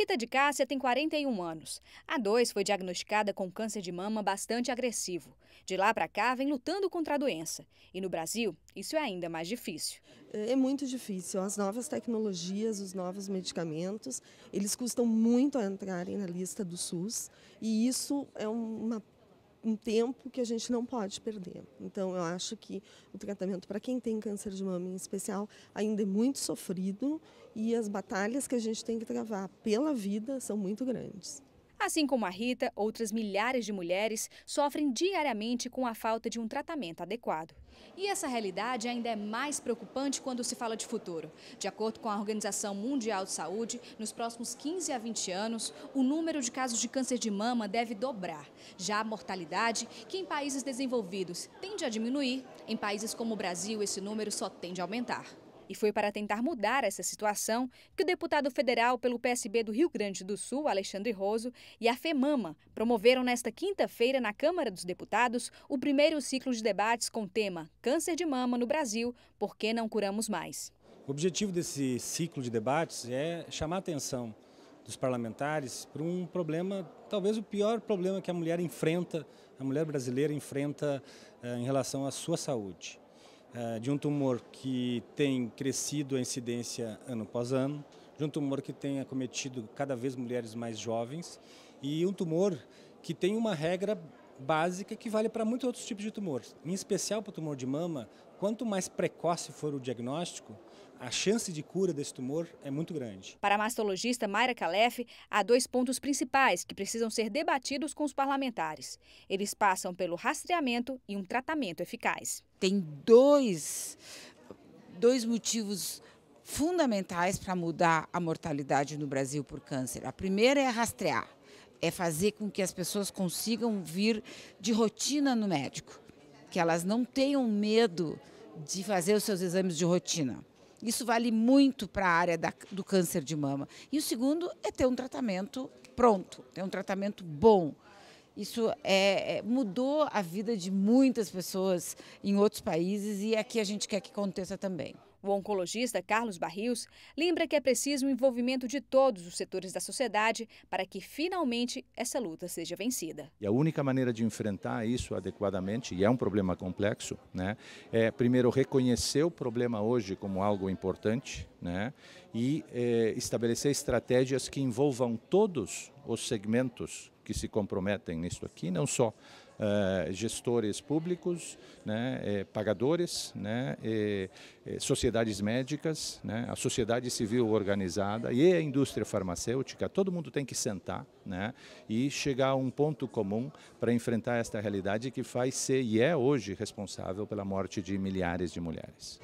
Rita de Cássia tem 41 anos. A dois foi diagnosticada com câncer de mama bastante agressivo. De lá para cá, vem lutando contra a doença. E no Brasil, isso é ainda mais difícil. É, é muito difícil. As novas tecnologias, os novos medicamentos, eles custam muito a entrarem na lista do SUS. E isso é uma um tempo que a gente não pode perder. Então, eu acho que o tratamento para quem tem câncer de mama em especial ainda é muito sofrido e as batalhas que a gente tem que travar pela vida são muito grandes. Assim como a Rita, outras milhares de mulheres sofrem diariamente com a falta de um tratamento adequado. E essa realidade ainda é mais preocupante quando se fala de futuro. De acordo com a Organização Mundial de Saúde, nos próximos 15 a 20 anos, o número de casos de câncer de mama deve dobrar. Já a mortalidade, que em países desenvolvidos tende a diminuir, em países como o Brasil esse número só tende a aumentar. E foi para tentar mudar essa situação que o deputado federal pelo PSB do Rio Grande do Sul, Alexandre Roso, e a FEMAMA promoveram nesta quinta-feira na Câmara dos Deputados o primeiro ciclo de debates com o tema Câncer de Mama no Brasil, por que não curamos mais? O objetivo desse ciclo de debates é chamar a atenção dos parlamentares para um problema, talvez o pior problema que a mulher enfrenta, a mulher brasileira enfrenta eh, em relação à sua saúde ah, de um tumor que tem crescido a incidência ano após ano, de um tumor que tem acometido cada vez mulheres mais jovens e um tumor que tem uma regra básica que vale para muitos outros tipos de tumores. Em especial para o tumor de mama, quanto mais precoce for o diagnóstico, a chance de cura desse tumor é muito grande. Para a mastologista Mayra Calef, há dois pontos principais que precisam ser debatidos com os parlamentares. Eles passam pelo rastreamento e um tratamento eficaz. Tem dois, dois motivos fundamentais para mudar a mortalidade no Brasil por câncer. A primeira é rastrear é fazer com que as pessoas consigam vir de rotina no médico, que elas não tenham medo de fazer os seus exames de rotina. Isso vale muito para a área da, do câncer de mama. E o segundo é ter um tratamento pronto, ter um tratamento bom, isso é, é, mudou a vida de muitas pessoas em outros países e aqui a gente quer que aconteça também. O oncologista Carlos Barrios lembra que é preciso o envolvimento de todos os setores da sociedade para que finalmente essa luta seja vencida. E a única maneira de enfrentar isso adequadamente, e é um problema complexo, né, é primeiro reconhecer o problema hoje como algo importante né, e é, estabelecer estratégias que envolvam todos os segmentos que se comprometem nisso aqui, não só Uh, gestores públicos, né, eh, pagadores, né, eh, eh, sociedades médicas, né, a sociedade civil organizada e a indústria farmacêutica. Todo mundo tem que sentar né, e chegar a um ponto comum para enfrentar esta realidade que faz ser e é hoje responsável pela morte de milhares de mulheres.